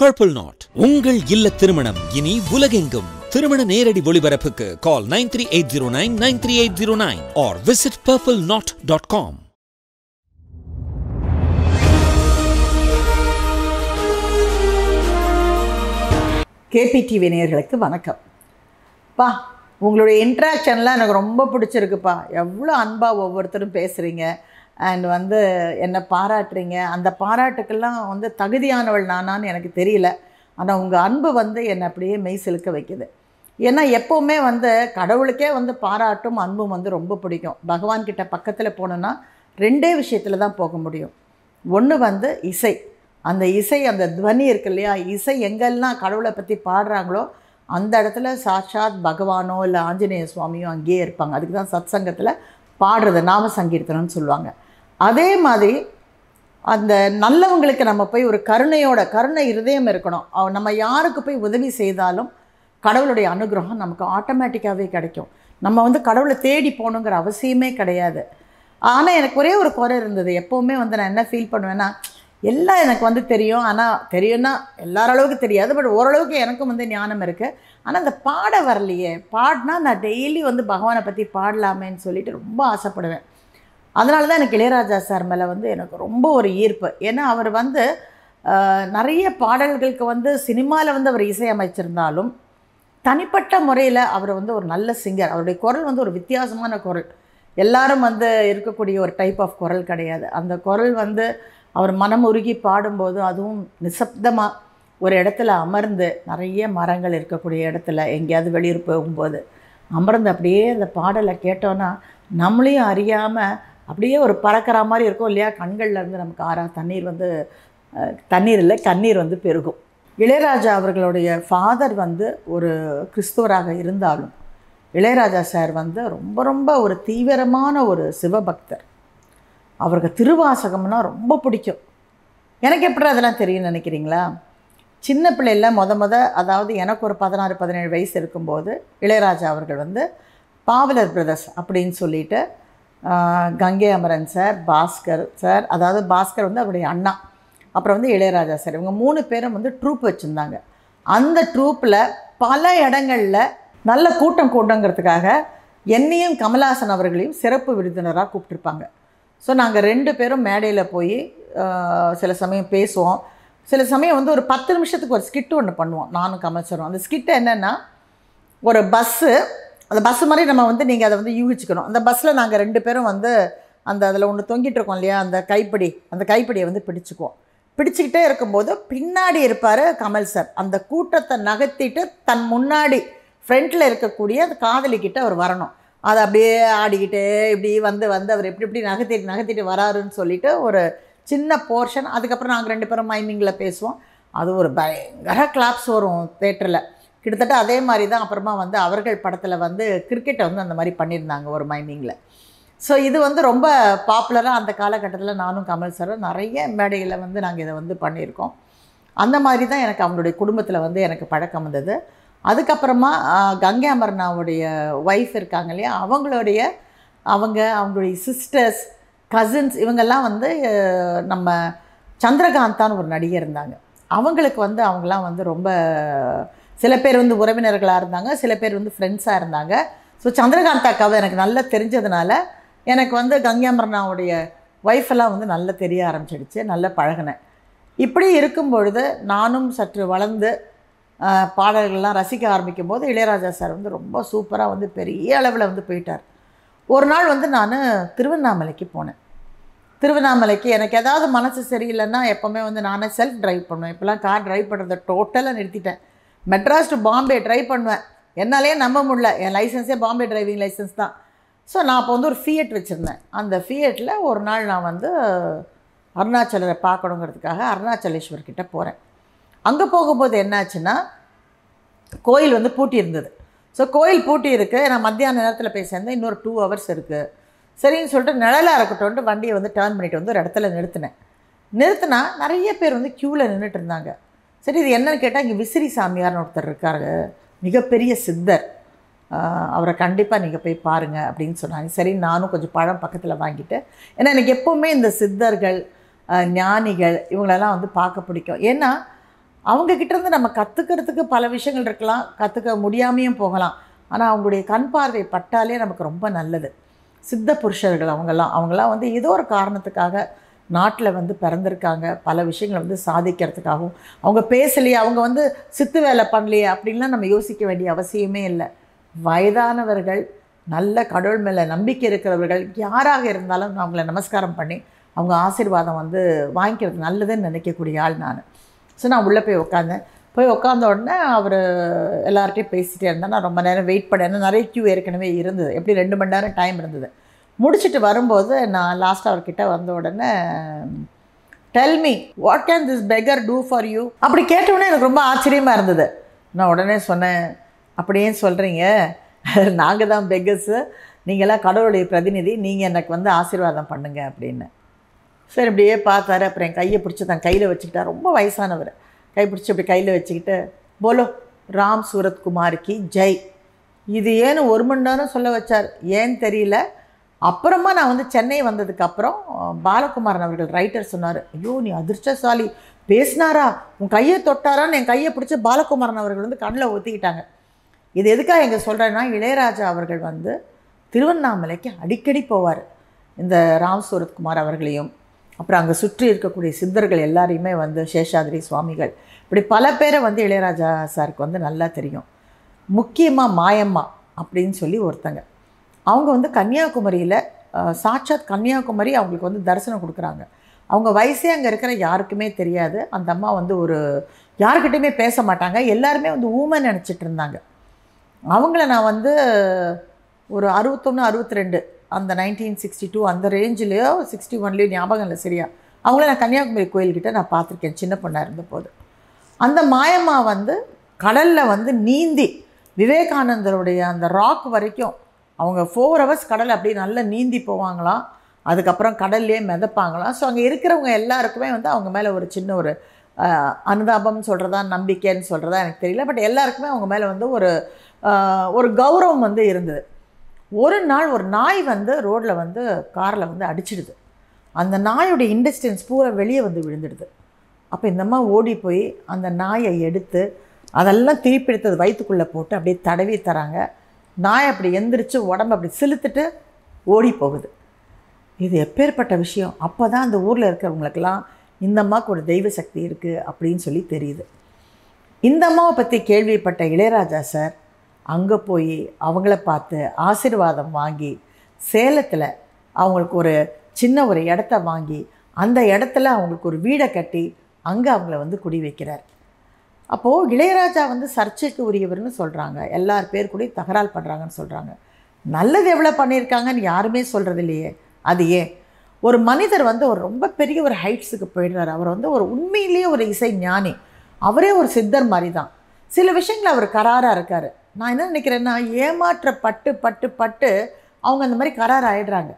purple not உங்கள் இல்ல திருமணம் இனி உலகெங்கும் திருமண நேரடி ஒளிபரப்புக்கு call nine three eight zero nine nine three eight zero nine or visit purple knot dot com KPTV நேயர்களுக்கு வணக்கம் பா உங்களுடைய இன்ட்ராக்ஷன்லாம் எனக்கு ரொம்ப பிடிச்சிருக்குப்பா எவ்வளோ அன்பாக ஒவ்வொருத்தரும் பேசுகிறீங்க அண்ட் வந்து என்னை பாராட்டுறீங்க அந்த பாராட்டுக்கெல்லாம் வந்து தகுதியானவள் நானான்னு எனக்கு தெரியல ஆனால் உங்கள் அன்பு வந்து என்னை அப்படியே மெய் செலுக்க வைக்குது ஏன்னா எப்போவுமே வந்து கடவுளுக்கே வந்து பாராட்டும் அன்பும் வந்து ரொம்ப பிடிக்கும் பகவான்கிட்ட பக்கத்தில் போனோன்னா ரெண்டே விஷயத்தில் தான் போக முடியும் ஒன்று வந்து இசை அந்த இசை அந்த துவனி இருக்கு இல்லையா இசை எங்கெல்லாம் கடவுளை பற்றி பாடுறாங்களோ அந்த இடத்துல சாட்சாத் பகவானோ இல்லை ஆஞ்சநேய சுவாமியோ அங்கேயே இருப்பாங்க அதுக்கு தான் சத் சங்கத்தில் பாடுறது நாம சங்கீர்த்தனம்னு சொல்லுவாங்க அதே மாதிரி அந்த நல்லவங்களுக்கு நம்ம போய் ஒரு கருணையோட கருணை இருதயம் இருக்கணும் நம்ம யாருக்கு போய் உதவி செய்தாலும் கடவுளுடைய அனுகிரகம் நமக்கு ஆட்டோமேட்டிக்காகவே கிடைக்கும் நம்ம வந்து கடவுளை தேடி போகணுங்கிற அவசியமே கிடையாது ஆனால் எனக்கு ஒரே ஒரு குறை இருந்தது எப்போவுமே வந்து நான் என்ன ஃபீல் பண்ணுவேன்னா எல்லாம் எனக்கு வந்து தெரியும் ஆனால் தெரியும்னா எல்லாரளவுக்கு தெரியாது பட் ஓரளவுக்கு எனக்கும் வந்து ஞானம் இருக்குது ஆனால் அந்த பாட வரலையே பாடினா நான் டெய்லி வந்து பகவானை பற்றி பாடலாமேன்னு சொல்லிட்டு ரொம்ப ஆசைப்படுவேன் அதனால தான் எனக்கு இளையராஜா சார் மேலே வந்து எனக்கு ரொம்ப ஒரு ஈர்ப்பு ஏன்னா அவர் வந்து நிறைய பாடல்களுக்கு வந்து சினிமாவில் வந்து அவர் இசையமைச்சிருந்தாலும் தனிப்பட்ட முறையில் அவர் வந்து ஒரு நல்ல சிங்கர் அவருடைய குரல் வந்து ஒரு வித்தியாசமான குரல் எல்லாரும் வந்து இருக்கக்கூடிய ஒரு டைப் ஆஃப் குரல் கிடையாது அந்த குரல் வந்து அவர் மனம் உருகி பாடும்போது அதுவும் நிசப்தமாக ஒரு இடத்துல அமர்ந்து நிறைய மரங்கள் இருக்கக்கூடிய இடத்துல எங்கேயாவது வெளியூர் போகும்போது அமர்ந்து அப்படியே அந்த பாடலை கேட்டோன்னா நம்மளையும் அறியாமல் அப்படியே ஒரு பறக்கிற மாதிரி இருக்கும் இல்லையா கண்களில் இருந்து நமக்கு ஆறாக தண்ணீர் வந்து தண்ணீர் இல்லை கண்ணீர் வந்து பெருகும் இளையராஜா அவர்களுடைய ஃபாதர் வந்து ஒரு கிறிஸ்துவராக இருந்தாலும் இளையராஜா சார் வந்து ரொம்ப ரொம்ப ஒரு தீவிரமான ஒரு சிவபக்தர் அவருக்கு திருவாசகம்னா ரொம்ப பிடிக்கும் எனக்கு எப்படி அதெல்லாம் தெரியும் நினைக்கிறீங்களா சின்ன பிள்ளையில் மொத மொத அதாவது எனக்கு ஒரு பதினாறு பதினேழு வயசு இருக்கும்போது இளையராஜா அவர்கள் வந்து பாவலர் பிரதர்ஸ் அப்படின்னு சொல்லிட்டு கங்கை அமரன் சார் பாஸ்கர் சார் அதாவது பாஸ்கர் வந்து அவருடைய அண்ணா அப்புறம் வந்து இளையராஜா சார் இவங்க மூணு பேரும் வந்து ட்ரூப் வச்சுருந்தாங்க அந்த ட்ரூப்பில் பல இடங்களில் நல்ல கூட்டம் கூட்டங்கிறதுக்காக என்னையும் கமலாசன் அவர்களையும் சிறப்பு விருந்தினராக கூப்பிட்டுருப்பாங்க ஸோ நாங்கள் ரெண்டு பேரும் மேடையில் போய் சில சமயம் பேசுவோம் சில சமயம் வந்து ஒரு பத்து நிமிஷத்துக்கு ஒரு ஸ்கிட்டு ஒன்று பண்ணுவோம் நானும் கமல் சார் அந்த ஸ்கிட்டு என்னென்னா ஒரு பஸ்ஸு அந்த பஸ் மாதிரி நம்ம வந்து நீங்கள் அதை வந்து யூகிச்சுக்கணும் அந்த பஸ்ஸில் நாங்கள் ரெண்டு பேரும் வந்து அந்த அதில் ஒன்று தொங்கிட்டு இருக்கோம் இல்லையா அந்த கைப்பிடி அந்த கைப்பிடியை வந்து பிடிச்சிக்குவோம் பிடிச்சிக்கிட்டே இருக்கும்போது பின்னாடி இருப்பார் கமல் சார் அந்த கூட்டத்தை நகர்த்திட்டு தன் முன்னாடி ஃப்ரண்ட்டில் இருக்கக்கூடிய அந்த காதலிக்கிட்ட அவர் வரணும் அதை அப்படியே ஆடிக்கிட்டு இப்படி வந்து வந்து அவர் எப்படி இப்படி நகர்த்திட்டு நகர்த்திட்டு வராருன்னு சொல்லிட்டு ஒரு சின்ன போர்ஷன் அதுக்கப்புறம் நாங்கள் ரெண்டு பேரும் மைமிங்கில் பேசுவோம் அது ஒரு பயங்கர கிளாப்ஸ் வரும் தேட்டரில் கிட்டத்தட்ட அதே மாதிரி தான் அப்புறமா வந்து அவர்கள் படத்தில் வந்து கிரிக்கெட்டை வந்து அந்த மாதிரி பண்ணியிருந்தாங்க ஒரு மைமிங்கில் ஸோ இது வந்து ரொம்ப பாப்புலராக அந்த காலகட்டத்தில் நானும் கமல் சாரும் நிறைய மேடையில் வந்து நாங்கள் இதை வந்து பண்ணியிருக்கோம் அந்த மாதிரி தான் எனக்கு அவங்களுடைய குடும்பத்தில் வந்து எனக்கு பழக்கம் வந்தது அதுக்கப்புறமா கங்கை அமர்னாவுடைய ஒய்ஃப் இருக்காங்க இல்லையா அவங்களுடைய அவங்க அவங்களுடைய சிஸ்டர்ஸ் கசின்ஸ் இவங்கெல்லாம் வந்து நம்ம சந்திரகாந்தான்னு ஒரு நடிகை இருந்தாங்க அவங்களுக்கு வந்து அவங்களாம் வந்து ரொம்ப சில பேர் வந்து உறவினர்களாக இருந்தாங்க சில பேர் வந்து ஃப்ரெண்ட்ஸாக இருந்தாங்க ஸோ சந்திரகாந்தா கதை எனக்கு நல்லா தெரிஞ்சதுனால எனக்கு வந்து கங்காமரனாவுடைய ஒய்ஃபெல்லாம் வந்து நல்லா தெரிய ஆரம்பிச்சிடுச்சு நல்லா பழகினேன் இப்படி இருக்கும் பொழுது நானும் சற்று வளர்ந்து பாடல்கள்லாம் ரசிக்க ஆரம்பிக்கும் போது இளையராஜா சார் வந்து ரொம்ப சூப்பராக வந்து பெரிய அளவில் வந்து போயிட்டார் ஒரு நாள் வந்து நான் திருவண்ணாமலைக்கு போனேன் திருவண்ணாமலைக்கு எனக்கு ஏதாவது மனசு சரியில்லைன்னா எப்போவுமே வந்து நானே செல்ஃப் ட்ரைவ் பண்ணுவேன் இப்போலாம் கார் ட்ரைவ் பண்ணுறதை டோட்டலாக நிறுத்திட்டேன் மெட்ராஸ் டு பாம்பே ட்ரை பண்ணுவேன் என்னாலே நம்ப முடியல என் லைசன்ஸே பாம்பே டிரைவிங் லைசன்ஸ் தான் ஸோ நான் அப்போ வந்து ஒரு ஃபியட் வச்சுருந்தேன் அந்த ஃபியட்டில் ஒரு நாள் நான் வந்து அருணாச்சலரை பார்க்கணுங்கிறதுக்காக அருணாச்சலேஸ்வர்கிட்ட போகிறேன் அங்கே போகும்போது என்னாச்சுன்னா கோயில் வந்து பூட்டி இருந்தது ஸோ கோயில் பூட்டி இருக்குது நான் மத்தியான நேரத்தில் போய் சேர்ந்தேன் இன்னொரு டூ ஹவர்ஸ் இருக்குது சரின்னு சொல்லிட்டு நிழலாக இருக்கட்டும்ட்டு வண்டியை வந்து டேர்ன் பண்ணிவிட்டு வந்து ஒரு இடத்துல நிறுத்தினேன் நிறுத்தினா நிறைய பேர் வந்து க்யூவில் நின்றுட்டு இருந்தாங்க சரி இது என்னன்னு கேட்டால் இங்கே விசிறி சாமியார்னு ஒருத்தர் இருக்கார் மிகப்பெரிய சித்தர் அவரை கண்டிப்பாக நீங்கள் போய் பாருங்கள் அப்படின்னு சொன்னாங்க சரி நானும் கொஞ்சம் பழம் பக்கத்தில் வாங்கிட்டு ஏன்னா எனக்கு எப்போவுமே இந்த சித்தர்கள் ஞானிகள் இவங்களெல்லாம் வந்து பார்க்க பிடிக்கும் ஏன்னா அவங்கக்கிட்டேருந்து நம்ம கற்றுக்கிறதுக்கு பல விஷயங்கள் இருக்கலாம் கற்றுக்க முடியாமையும் போகலாம் ஆனால் அவங்களுடைய கண் பார்வை பட்டாலே நமக்கு ரொம்ப நல்லது சித்த புருஷர்கள் அவங்கெல்லாம் அவங்களாம் வந்து ஏதோ ஒரு காரணத்துக்காக நாட்டில் வந்து பிறந்திருக்காங்க பல விஷயங்களை வந்து சாதிக்கிறதுக்காகவும் அவங்க பேசலையே அவங்க வந்து சித்து வேலை பண்ணலையே அப்படின்லாம் நம்ம யோசிக்க வேண்டிய அவசியமே இல்லை வயதானவர்கள் நல்ல கடவுள் மேலே நம்பிக்கை இருக்கிறவர்கள் யாராக இருந்தாலும் அவங்கள நமஸ்காரம் பண்ணி அவங்க ஆசீர்வாதம் வந்து வாங்கிக்கிறது நல்லதுன்னு நினைக்கக்கூடிய ஆள் நான் ஸோ நான் உள்ளே போய் உட்காந்தேன் போய் உட்காந்த உடனே அவர் எல்லார்ட்டையும் பேசிகிட்டே இருந்தேன் நான் ரொம்ப நேரம் வெயிட் பண்ணேன் நிறைய க்யூ ஏற்கனவே இருந்தது எப்படி ரெண்டு மணி நேரம் டைம் இருந்தது முடிச்சுட்டு வரும்போது நான் லாஸ்ட் அவர்கிட்ட வந்த உடனே tell me what can this beggar do for you அப்படி கேட்டவுடனே எனக்கு ரொம்ப ஆச்சரியமாக இருந்தது நான் உடனே சொன்னேன் அப்படியே சொல்கிறீங்க நாங்கள் தான் பெக்கர்ஸு நீங்களாம் கடவுளுடைய பிரதிநிதி நீங்கள் எனக்கு வந்து ஆசீர்வாதம் பண்ணுங்க அப்படின்னு சரி இப்படியே பார்த்தாரு அப்புறம் என் கையை பிடிச்சி தான் கையில் வச்சுக்கிட்டா ரொம்ப வயசானவர் கை பிடிச்சி அப்படி கையில் வச்சுக்கிட்டு போலோ ராம் சூரத்குமாருக்கு ஜெய் இது ஏன்னு ஒரு மணி நேரம் சொல்ல வச்சார் ஏன்னு தெரியல அப்புறமா நான் வந்து சென்னை வந்ததுக்கப்புறம் பாலகுமாரன் அவர்கள் ரைட்டர் சொன்னார் ஐயோ நீ அதிர்ஷ்டசாலி பேசினாரா உன் கையை தொட்டாரான்னு என் கையை பிடிச்சி பாலகுமாரன் அவர்கள் வந்து கண்ணில் ஒத்திக்கிட்டாங்க இது எதுக்காக எங்கே சொல்கிறேன்னா இளையராஜா அவர்கள் வந்து திருவண்ணாமலைக்கு அடிக்கடி போவார் இந்த ராம் சூரத்குமார் அவர்களையும் அப்புறம் அங்கே சுற்றி இருக்கக்கூடிய சித்தர்கள் எல்லாரையுமே வந்து சேஷாதிரி சுவாமிகள் இப்படி பல பேரை வந்து இளையராஜா சாருக்கு வந்து நல்லா தெரியும் முக்கியமாக மாயம்மா அப்படின்னு சொல்லி ஒருத்தங்க அவங்க வந்து கன்னியாகுமரியில் சாட்சாத் கன்னியாகுமரி அவங்களுக்கு வந்து தரிசனம் கொடுக்குறாங்க அவங்க வயசே அங்கே இருக்கிற யாருக்குமே தெரியாது அந்த அம்மா வந்து ஒரு யாருக்கிட்டையுமே பேச மாட்டாங்க எல்லாருமே வந்து ஊமை நினச்சிட்டு இருந்தாங்க அவங்கள நான் வந்து ஒரு அறுபத்தொன்று அறுபத்தி ரெண்டு அந்த நைன்டீன் சிக்ஸ்டி டூ அந்த ரேஞ்சிலேயோ சிக்ஸ்டி ஒன்லேயோ ஞாபகம் இல்லை சரியா அவங்கள நான் கன்னியாகுமரி கோயில்கிட்ட நான் பார்த்துருக்கேன் சின்ன பொண்ணாக இருந்தபோது அந்த மாயம்மா வந்து கடலில் வந்து நீந்தி விவேகானந்தருடைய அந்த ராக் வரைக்கும் அவங்க ஃபோர் ஹவர்ஸ் கடல் அப்படியே நல்லா நீந்தி போவாங்களாம் அதுக்கப்புறம் கடல்லையே மிதப்பாங்களாம் ஸோ அங்கே இருக்கிறவங்க எல்லாருக்குமே வந்து அவங்க மேலே ஒரு சின்ன ஒரு அனுதாபம் சொல்கிறதா நம்பிக்கைன்னு சொல்கிறதா எனக்கு தெரியல பட் எல்லாருக்குமே அவங்க மேலே வந்து ஒரு ஒரு கௌரவம் வந்து இருந்தது ஒரு நாள் ஒரு நாய் வந்து ரோட்டில் வந்து காரில் வந்து அடிச்சிடுது அந்த நாயுடைய இண்டஸ்டன்ஸ் பூரா வெளியே வந்து விழுந்துடுது அப்போ இந்த மாதிரி ஓடி போய் அந்த நாயை எடுத்து அதெல்லாம் திருப்பி வயிற்றுக்குள்ளே போட்டு அப்படியே தடவி தராங்க நாய் அப்படி எந்திரிச்சு உடம்பு அப்படி செலுத்துட்டு ஓடி போகுது இது எப்பேற்பட்ட விஷயம் அப்போ தான் அந்த ஊரில் இருக்கிறவங்களுக்கெல்லாம் இந்த அம்மாவுக்கு ஒரு தெய்வ சக்தி இருக்குது அப்படின்னு சொல்லி தெரியுது இந்த அம்மாவை பற்றி கேள்விப்பட்ட இளையராஜா சார் அங்கே போய் அவங்கள பார்த்து ஆசிர்வாதம் வாங்கி சேலத்தில் அவங்களுக்கு ஒரு சின்ன ஒரு இடத்த வாங்கி அந்த இடத்துல அவங்களுக்கு ஒரு வீடை கட்டி அங்கே அவங்கள வந்து குடி வைக்கிறார் அப்போது இளையராஜா வந்து சர்ச்சைக்கு உரியவர்னு சொல்கிறாங்க எல்லார் பேர் கூட தகராறு பண்ணுறாங்கன்னு சொல்கிறாங்க நல்லது எவ்வளோ பண்ணியிருக்காங்கன்னு யாருமே சொல்கிறது இல்லையே அது ஏன் ஒரு மனிதர் வந்து ஒரு ரொம்ப பெரிய ஒரு ஹைட்ஸுக்கு போயிடுறார் அவர் வந்து ஒரு உண்மையிலேயே ஒரு இசை ஞானி அவரே ஒரு சித்தர் மாதிரி தான் சில விஷயங்கள் அவர் கராராக இருக்கார் நான் என்ன நினைக்கிறேன்னா ஏமாற்ற பட்டு பட்டு பட்டு அவங்க அந்த மாதிரி கரார் ஆகிடுறாங்க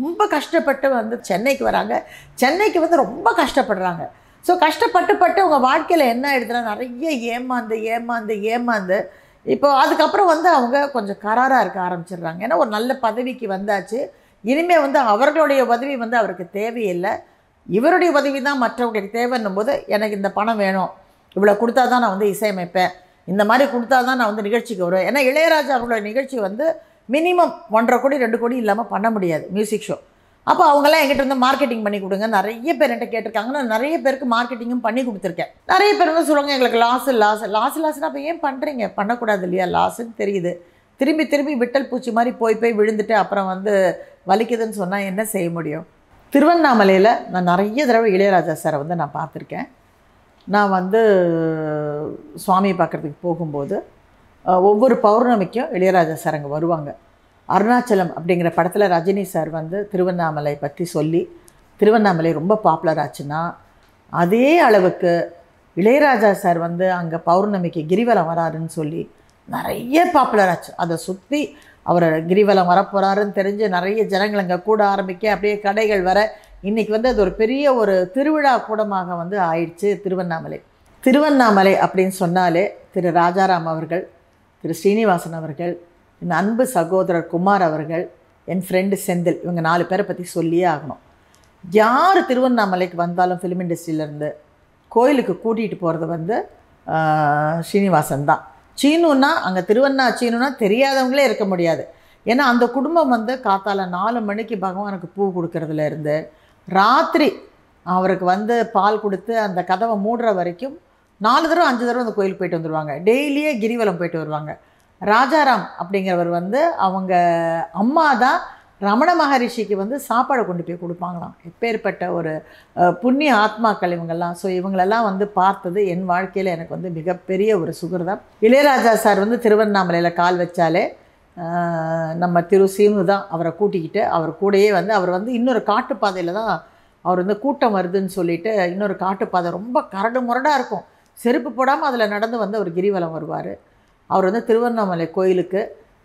ரொம்ப கஷ்டப்பட்டு வந்து சென்னைக்கு வராங்க சென்னைக்கு வந்து ரொம்ப கஷ்டப்படுறாங்க ஸோ கஷ்டப்பட்டு பட்டு உங்கள் வாழ்க்கையில் என்ன ஆகிடுதுன்னா நிறைய ஏமாந்து ஏமாந்து ஏமாந்து இப்போ அதுக்கப்புறம் வந்து அவங்க கொஞ்சம் கராராக இருக்க ஆரம்பிச்சிடுறாங்க ஏன்னா ஒரு நல்ல பதவிக்கு வந்தாச்சு இனிமேல் வந்து அவர்களுடைய உதவி வந்து அவருக்கு தேவையில்லை இவருடைய உதவி தான் மற்றவங்களுக்கு தேவைன்னும் போது எனக்கு இந்த பணம் வேணும் இவ்வளோ கொடுத்தா தான் நான் வந்து இசையமைப்பேன் இந்த மாதிரி கொடுத்தா தான் நான் வந்து நிகழ்ச்சிக்கு வருவேன் ஏன்னா இளையராஜா அவர்களுடைய நிகழ்ச்சி வந்து மினிமம் ஒன்றரை கோடி ரெண்டு கோடி இல்லாமல் பண்ண முடியாது மியூசிக் ஷோ அப்போ அவங்களாம் எங்கிட்ட இருந்து மார்க்கெட்டிங் பண்ணி கொடுங்க நிறைய பேர் என்கிட்ட கேட்டிருக்காங்க நான் நிறைய பேருக்கு மார்க்கெட்டிங்கும் பண்ணி கொடுத்துருக்கேன் நிறைய பேர் வந்து சொல்லுவாங்க எங்களுக்கு லாஸ் லாஸ் லாஸ் லாஸ்னா அப்போ ஏன் பண்ணுறீங்க பண்ணக்கூடாது இல்லையா லாஸுன்னு தெரியுது திரும்பி திரும்பி விட்டல் பூச்சி மாதிரி போய் போய் விழுந்துட்டு அப்புறம் வந்து வலிக்குதுன்னு சொன்னால் என்ன செய்ய முடியும் திருவண்ணாமலையில் நான் நிறைய தடவை இளையராஜா சாரை வந்து நான் பார்த்துருக்கேன் நான் வந்து சுவாமியை பார்க்குறதுக்கு போகும்போது ஒவ்வொரு பௌர்ணமிக்கும் இளையராஜா சார் அங்கே வருவாங்க அருணாச்சலம் அப்படிங்கிற படத்தில் ரஜினி சார் வந்து திருவண்ணாமலை பற்றி சொல்லி திருவண்ணாமலை ரொம்ப பாப்புலர் ஆச்சுன்னா அதே அளவுக்கு இளையராஜா சார் வந்து அங்கே பௌர்ணமிக்கு கிரிவலம் வராருன்னு சொல்லி நிறைய பாப்புலர் ஆச்சு அதை சுற்றி அவர் கிரிவலம் வரப்போகிறாருன்னு தெரிஞ்சு நிறைய ஜனங்கள் அங்கே கூட ஆரம்பிக்க அப்படியே கடைகள் வர இன்றைக்கி வந்து அது ஒரு பெரிய ஒரு திருவிழா கூடமாக வந்து ஆயிடுச்சு திருவண்ணாமலை திருவண்ணாமலை அப்படின்னு சொன்னாலே திரு ராஜாராம் அவர்கள் திரு ஸ்ரீனிவாசன் அவர்கள் என் அன்பு சகோதரர் குமார் அவர்கள் என் ஃப்ரெண்டு செந்தில் இவங்க நாலு பேரை பற்றி சொல்லியே ஆகணும் யார் திருவண்ணாமலைக்கு வந்தாலும் ஃபிலிம் இண்டஸ்ட்ரியிலேருந்து கோயிலுக்கு கூட்டிகிட்டு போகிறது வந்து ஸ்ரீனிவாசன் தான் சீனுன்னா அங்கே திருவண்ணா சீனுனா தெரியாதவங்களே இருக்க முடியாது ஏன்னா அந்த குடும்பம் வந்து காத்தால நாலு மணிக்கு பகவானுக்கு பூ கொடுக்கறதுலேருந்து ராத்திரி அவருக்கு வந்து பால் கொடுத்து அந்த கதவை மூடுற வரைக்கும் நாலு தடவை அஞ்சு தடவை அந்த கோயிலுக்கு போயிட்டு வந்துடுவாங்க டெய்லியே கிரிவலம் போயிட்டு வருவாங்க ராஜாராம் அப்படிங்கிறவர் வந்து அவங்க அம்மா தான் ரமண மகரிஷிக்கு வந்து சாப்பாடை கொண்டு போய் கொடுப்பாங்களாம் எப்பேற்பட்ட ஒரு புண்ணிய ஆத்மாக்கள் இவங்கெல்லாம் ஸோ இவங்களெல்லாம் வந்து பார்த்தது என் வாழ்க்கையில் எனக்கு வந்து மிகப்பெரிய ஒரு சுகிர்தம் இளையராஜா சார் வந்து திருவண்ணாமலையில் கால் வச்சாலே நம்ம திரு சீனு தான் அவரை கூட்டிக்கிட்டு அவர் கூடயே வந்து அவர் வந்து இன்னொரு காட்டுப்பாதையில் தான் அவர் வந்து கூட்டம் வருதுன்னு சொல்லிட்டு இன்னொரு காட்டுப்பாதை ரொம்ப கரடு முரடாக இருக்கும் செருப்பு போடாமல் அதில் நடந்து வந்து அவர் கிரிவலம் வருவார் அவர் வந்து திருவண்ணாமலை கோயிலுக்கு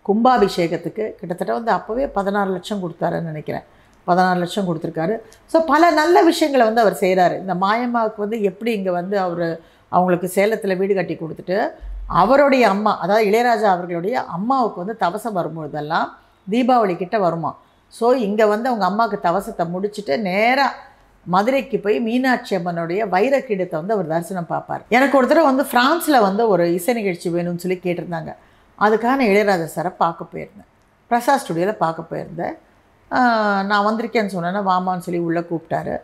கும்பாபிஷேகத்துக்கு கிட்டத்தட்ட வந்து அப்போவே பதினாறு லட்சம் கொடுத்தாருன்னு நினைக்கிறேன் பதினாறு லட்சம் கொடுத்துருக்காரு ஸோ பல நல்ல விஷயங்களை வந்து அவர் செய்கிறாரு இந்த மாயம்மாவுக்கு வந்து எப்படி இங்கே வந்து அவர் அவங்களுக்கு சேலத்தில் வீடு கட்டி கொடுத்துட்டு அவருடைய அம்மா அதாவது இளையராஜா அவர்களுடைய அம்மாவுக்கு வந்து தவசம் வரும்பொழுதெல்லாம் தீபாவளி கிட்டே வருமா ஸோ இங்கே வந்து அவங்க அம்மாவுக்கு தவசத்தை முடிச்சுட்டு நேராக மதுரைக்கு போய் மீனாட்சி அம்மனுடைய வைரக்கிடத்தை வந்து அவர் தரிசனம் பார்ப்பார் எனக்கு ஒரு தடவை வந்து ஃப்ரான்ஸில் வந்து ஒரு இசை நிகழ்ச்சி வேணும்னு சொல்லி கேட்டிருந்தாங்க அதுக்காக நான் இளையராஜா சாரை பார்க்க போயிருந்தேன் பிரசாத் ஸ்டுடியோவில் பார்க்க போயிருந்தேன் நான் வந்திருக்கேன்னு சொன்னேன்னா வாமான்னு சொல்லி உள்ளே கூப்பிட்டாரு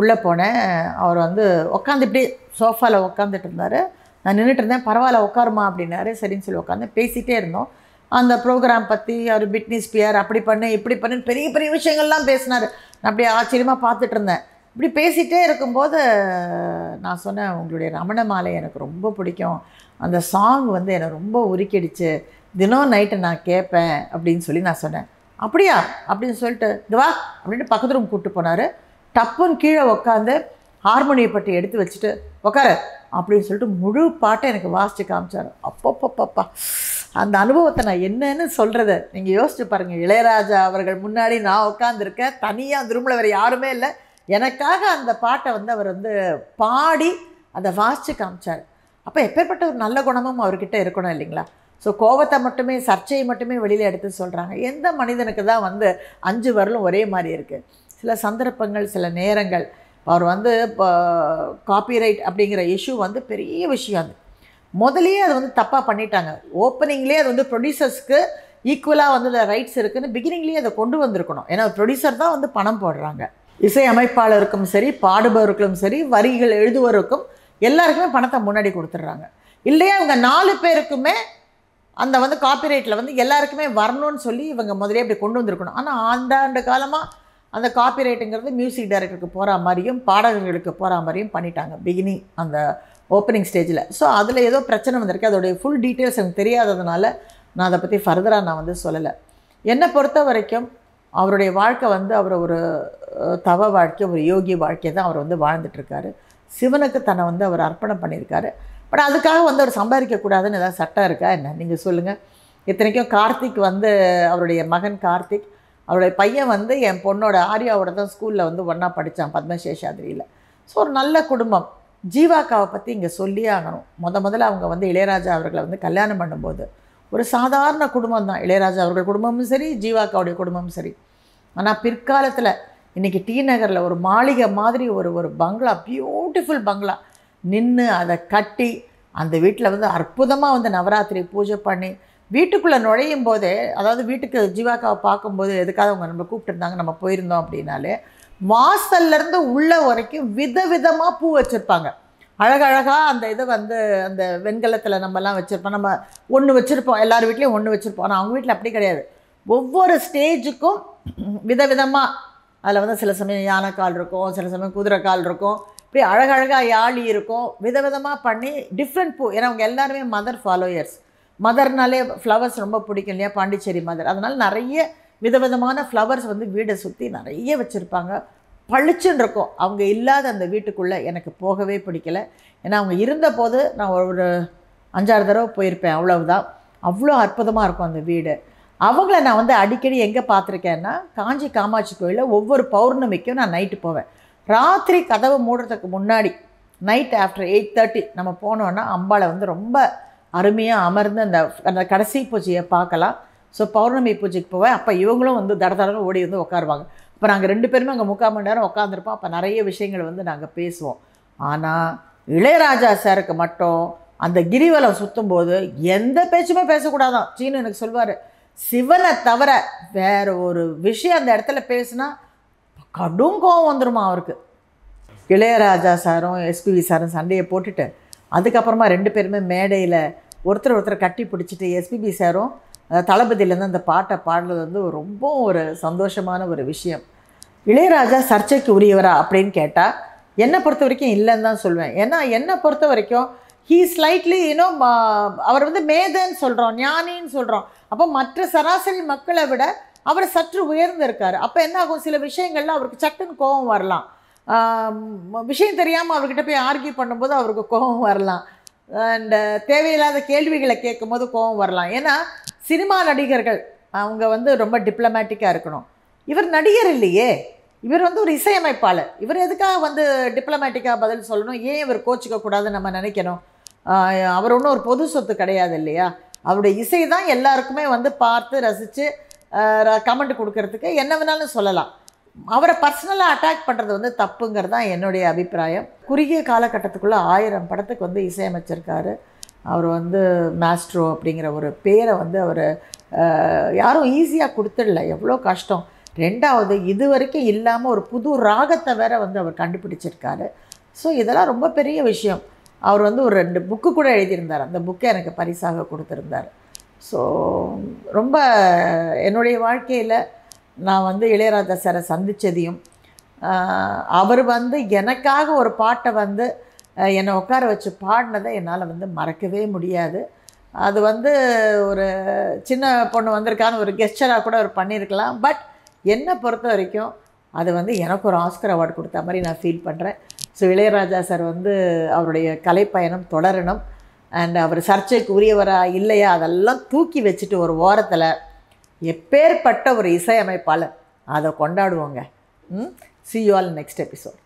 உள்ளே போனேன் அவர் வந்து உட்காந்து இப்படி சோஃபாவில் உட்காந்துட்டு இருந்தார் நான் நின்றுட்டு இருந்தேன் பரவாயில்ல உட்காருமா அப்படின்னாரு சரின்னு சொல்லி உட்காந்து பேசிகிட்டே இருந்தோம் அந்த ப்ரோக்ராம் பற்றி அவர் பிட்னிஸ் பியர் அப்படி பண்ணு இப்படி பண்ணுன்னு பெரிய பெரிய விஷயங்கள்லாம் பேசினார் நான் அப்படியே ஆச்சரியமாக பார்த்துட்டு இருந்தேன் இப்படி பேசிகிட்டே இருக்கும்போது நான் சொன்னேன் உங்களுடைய ரமண மாலை எனக்கு ரொம்ப பிடிக்கும் அந்த சாங் வந்து என்னை ரொம்ப உருக்கடிச்சு தினம் நைட்டு நான் கேட்பேன் அப்படின்னு சொல்லி நான் சொன்னேன் அப்படியா அப்படின்னு சொல்லிட்டு வா அப்படின்ட்டு பக்கத்து ரூம் கூப்பிட்டு போனார் டப்புன்னு கீழே உக்காந்து ஹார்மோனிய பட்டி எடுத்து வச்சுட்டு உக்கார அப்படின்னு சொல்லிட்டு முழு பாட்டை எனக்கு வாசித்து காமிச்சார் அப்பப்பப்பா அந்த அனுபவத்தை நான் என்னன்னு சொல்கிறத நீங்கள் யோசிச்சு பாருங்கள் இளையராஜா அவர்கள் முன்னாடி நான் உட்காந்துருக்கேன் தனியாக அந்த ரூமில் வேறு யாருமே இல்லை எனக்காக அந்த பாட்டை வந்து அவர் வந்து பாடி அதை வாசித்து காமிச்சார் அப்போ எப்பேற்பட்ட ஒரு நல்ல குணமும் அவர்கிட்ட இருக்கணும் இல்லைங்களா ஸோ கோபத்தை மட்டுமே சர்ச்சையை மட்டுமே வெளியில் எடுத்து சொல்கிறாங்க எந்த மனிதனுக்கு தான் வந்து அஞ்சு வரலும் ஒரே மாதிரி இருக்குது சில சந்தர்ப்பங்கள் சில நேரங்கள் அவர் வந்து இப்போ காப்பிரைட் அப்படிங்கிற இஷ்யூ வந்து பெரிய விஷயம் அது முதலே அது வந்து தப்பாக பண்ணிட்டாங்க ஓப்பனிங்லேயே அது வந்து ப்ரொடியூசர்ஸ்க்கு ஈக்குவலாக வந்து ரைட்ஸ் இருக்குதுன்னு பிகினிங்லேயே அதை கொண்டு வந்திருக்கணும் ஏன்னா ப்ரொடியூசர் தான் வந்து பணம் போடுறாங்க இசையமைப்பாளருக்கும் சரி பாடுபவர்களுக்கும் சரி வரிகள் எழுதுவருக்கும் எல்லாருக்குமே பணத்தை முன்னாடி கொடுத்துட்றாங்க இல்லையா இவங்க நாலு பேருக்குமே அந்த வந்து காப்பிரைட்டில் வந்து எல்லாருக்குமே வரணும்னு சொல்லி இவங்க முதலே அப்படி கொண்டு வந்திருக்கணும் ஆனால் அந்தாண்டு காலமாக அந்த காப்பிரைட்டுங்கிறது மியூசிக் டைரக்டருக்கு போகிற மாதிரியும் பாடகர்களுக்கு போகிற மாதிரியும் பண்ணிட்டாங்க பிகினிங் அந்த ஓப்பனிங் ஸ்டேஜில் ஸோ அதில் ஏதோ பிரச்சனை வந்திருக்கு அதோடைய ஃபுல் டீட்டெயில்ஸ் எனக்கு தெரியாததுனால நான் அதை பற்றி ஃபர்தராக நான் வந்து சொல்லலை என்னை பொறுத்த வரைக்கும் அவருடைய வாழ்க்கை வந்து அவர் ஒரு தவ வாழ்க்கை ஒரு யோகி வாழ்க்கையை தான் அவர் வந்து வாழ்ந்துட்டுருக்காரு சிவனுக்கு தன்னை வந்து அவர் அர்ப்பணம் பண்ணியிருக்காரு பட் அதுக்காக வந்து அவர் சம்பாதிக்கக்கூடாதுன்னு ஏதாவது சட்டம் இருக்கா என்ன நீங்கள் சொல்லுங்கள் இத்தனைக்கும் கார்த்திக் வந்து அவருடைய மகன் கார்த்திக் அவருடைய பையன் வந்து என் பொண்ணோட ஆர்யாவோட தான் ஸ்கூலில் வந்து ஒன்றா படித்தான் பத்மசேஷாதிரியில் ஸோ ஒரு நல்ல குடும்பம் ஜீவாக்காவை பற்றி இங்கே சொல்லியே ஆகணும் முத முதல்ல அவங்க வந்து இளையராஜா அவர்களை வந்து கல்யாணம் பண்ணும்போது ஒரு சாதாரண குடும்பம் தான் இளையராஜா அவர்கள் குடும்பமும் சரி ஜீவாக்காவுடைய குடும்பமும் சரி ஆனால் பிற்காலத்தில் இன்றைக்கி டி நகரில் ஒரு மாளிகை மாதிரி ஒரு ஒரு பங்களா பியூட்டிஃபுல் பங்களா நின்று அதை கட்டி அந்த வீட்டில் வந்து அற்புதமாக வந்து நவராத்திரி பூஜை பண்ணி வீட்டுக்குள்ளே நுழையும் போதே அதாவது வீட்டுக்கு ஜீவாக்காவை பார்க்கும்போது எதுக்காக அவங்க நம்ம கூப்பிட்டுருந்தாங்க நம்ம போயிருந்தோம் அப்படின்னாலே வாசல்லேருந்து உள்ள வரைக்கும் விதவிதமாக பூ வச்சுருப்பாங்க அழகழகாக அந்த இதை வந்து அந்த வெண்கலத்தில் நம்மலாம் வச்சுருப்போம் நம்ம ஒன்று வச்சுருப்போம் எல்லார் வீட்லேயும் ஒன்று வச்சுருப்போம் ஆனால் அவங்க வீட்டில் அப்படி கிடையாது ஒவ்வொரு ஸ்டேஜுக்கும் விதவிதமாக அதில் வந்து சில சமயம் யானைக்கால் இருக்கும் சில சமயம் குதிரைக்கால் இருக்கும் இப்படி அழகழகாக யாழி இருக்கும் விதவிதமாக பண்ணி டிஃப்ரெண்ட் பூ ஏன்னா அவங்க எல்லாருமே மதர் ஃபாலோயர்ஸ் மதர்னாலே ஃப்ளவர்ஸ் ரொம்ப பிடிக்கும் இல்லையா பாண்டிச்சேரி மதர் அதனால் நிறைய விதவிதமான ஃப்ளவர்ஸ் வந்து வீடை சுற்றி நிறைய வச்சுருப்பாங்க பழிச்சுன்னு இருக்கும் அவங்க இல்லாத அந்த வீட்டுக்குள்ளே எனக்கு போகவே பிடிக்கல ஏன்னா அவங்க இருந்தபோது நான் ஒரு அஞ்சாறு தடவை போயிருப்பேன் அவ்வளவுதான் அவ்வளோ அற்புதமாக இருக்கும் அந்த வீடு அவங்கள நான் வந்து அடிக்கடி எங்கே பார்த்துருக்கேன்னா காஞ்சி காமாட்சி கோயிலில் ஒவ்வொரு பௌர்ணமிக்கும் நான் நைட்டு போவேன் ராத்திரி கதவை மூடுறதுக்கு முன்னாடி நைட் ஆஃப்டர் எயிட் தேர்ட்டி நம்ம போனோன்னா அம்பாவை வந்து ரொம்ப அருமையாக அமர்ந்து அந்த அந்த கடைசி பூஜையை பார்க்கலாம் ஸோ பௌர்ணமி பூஜைக்கு போவேன் அப்போ இவங்களும் வந்து தட தடவை ஓடி வந்து உட்காருவாங்க இப்போ நாங்கள் ரெண்டு பேருமே அங்கே முக்கால் மணி நேரம் உட்காந்துருப்போம் அப்போ நிறைய விஷயங்கள் வந்து நாங்கள் பேசுவோம் ஆனால் இளையராஜா சாருக்கு மட்டும் அந்த கிரிவலம் சுற்றும் போது எந்த பேச்சுமே பேசக்கூடாதான் சீனு எனக்கு சொல்வார் சிவனை தவிர வேறு ஒரு விஷயம் அந்த இடத்துல பேசுனா கடும் கோவம் வந்துடுமா அவருக்கு இளையராஜா சாரும் எஸ்பிவி சாரும் சண்டையை போட்டுட்டு அதுக்கப்புறமா ரெண்டு பேருமே மேடையில் ஒருத்தர் ஒருத்தர் கட்டி பிடிச்சிட்டு எஸ்பிபி சாரும் அந்த தளபதியிலேருந்து அந்த பாட்டை பாடுறது வந்து ரொம்ப ஒரு சந்தோஷமான ஒரு விஷயம் இளையராஜா சர்ச்சைக்கு உரியவரா அப்படின்னு கேட்டால் என்னை பொறுத்த வரைக்கும் இல்லைன்னு தான் சொல்லுவேன் ஏன்னா என்னை பொறுத்த வரைக்கும் ஹீ ஸ்லைட்லி யூனோ அவர் வந்து மேதன்னு சொல்கிறோம் ஞானின்னு சொல்கிறோம் அப்போ மற்ற சராசரி மக்களை விட அவர் சற்று உயர்ந்திருக்கார் அப்போ என்ன ஆகும் சில விஷயங்கள்ல அவருக்கு சட்டுன்னு கோபம் வரலாம் விஷயம் தெரியாமல் அவர்கிட்ட போய் ஆர்கியூ பண்ணும்போது அவருக்கு கோபம் வரலாம் அண்டு தேவையில்லாத கேள்விகளை கேட்கும்போது கோபம் வரலாம் ஏன்னா சினிமா நடிகர்கள் அவங்க வந்து ரொம்ப டிப்ளமேட்டிக்காக இருக்கணும் இவர் நடிகர் இல்லையே இவர் வந்து ஒரு இசையமைப்பாளர் இவர் எதுக்காக வந்து டிப்ளமேட்டிக்காக பதில் சொல்லணும் ஏன் இவர் கோச்சிக்க கூடாதுன்னு நம்ம நினைக்கணும் அவர் ஒன்றும் ஒரு பொது சொத்து கிடையாது இல்லையா அவருடைய இசை தான் எல்லாருக்குமே வந்து பார்த்து ரசித்து கமெண்ட் கொடுக்கறதுக்கு என்ன வேணாலும் சொல்லலாம் அவரை பர்சனலாக அட்டாக் பண்ணுறது வந்து தப்புங்கிறது தான் என்னுடைய அபிப்பிராயம் குறுகிய காலகட்டத்துக்குள்ளே ஆயிரம் படத்துக்கு வந்து இசையமைச்சிருக்காரு அவர் வந்து மேஸ்ட்ரோ அப்படிங்கிற ஒரு பேரை வந்து அவர் யாரும் ஈஸியாக கொடுத்துடல எவ்வளோ கஷ்டம் ரெண்டாவது இது வரைக்கும் இல்லாமல் ஒரு புது ராகத்தை வேற வந்து அவர் கண்டுபிடிச்சிருக்காரு ஸோ இதெல்லாம் ரொம்ப பெரிய விஷயம் அவர் வந்து ஒரு ரெண்டு புக்கு கூட எழுதியிருந்தார் அந்த புக்கை எனக்கு பரிசாக கொடுத்துருந்தார் ஸோ ரொம்ப என்னுடைய வாழ்க்கையில் நான் வந்து இளையராஜா சாரை சந்தித்ததையும் அவர் வந்து எனக்காக ஒரு பாட்டை வந்து என்னை உட்கார வச்சு பாடினதை என்னால் வந்து மறக்கவே முடியாது அது வந்து ஒரு சின்ன பொண்ணு வந்திருக்கான்னு ஒரு கெஸ்டராக கூட ஒரு பண்ணியிருக்கலாம் பட் என்னை பொறுத்த வரைக்கும் அது வந்து எனக்கு ஒரு ஆஸ்கர் அவார்டு கொடுத்த மாதிரி நான் ஃபீல் பண்ணுறேன் ஸோ இளையராஜா சார் வந்து அவருடைய கலைப்பயணம் தொடரணும் அண்ட் அவர் சர்ச்சைக்கு உரியவரா இல்லையா அதெல்லாம் தூக்கி வச்சுட்டு ஒரு ஓரத்தில் எப்பேற்பட்ட ஒரு இசையமைப்பாளர் அதை கொண்டாடுவோங்க ம் see you all next episode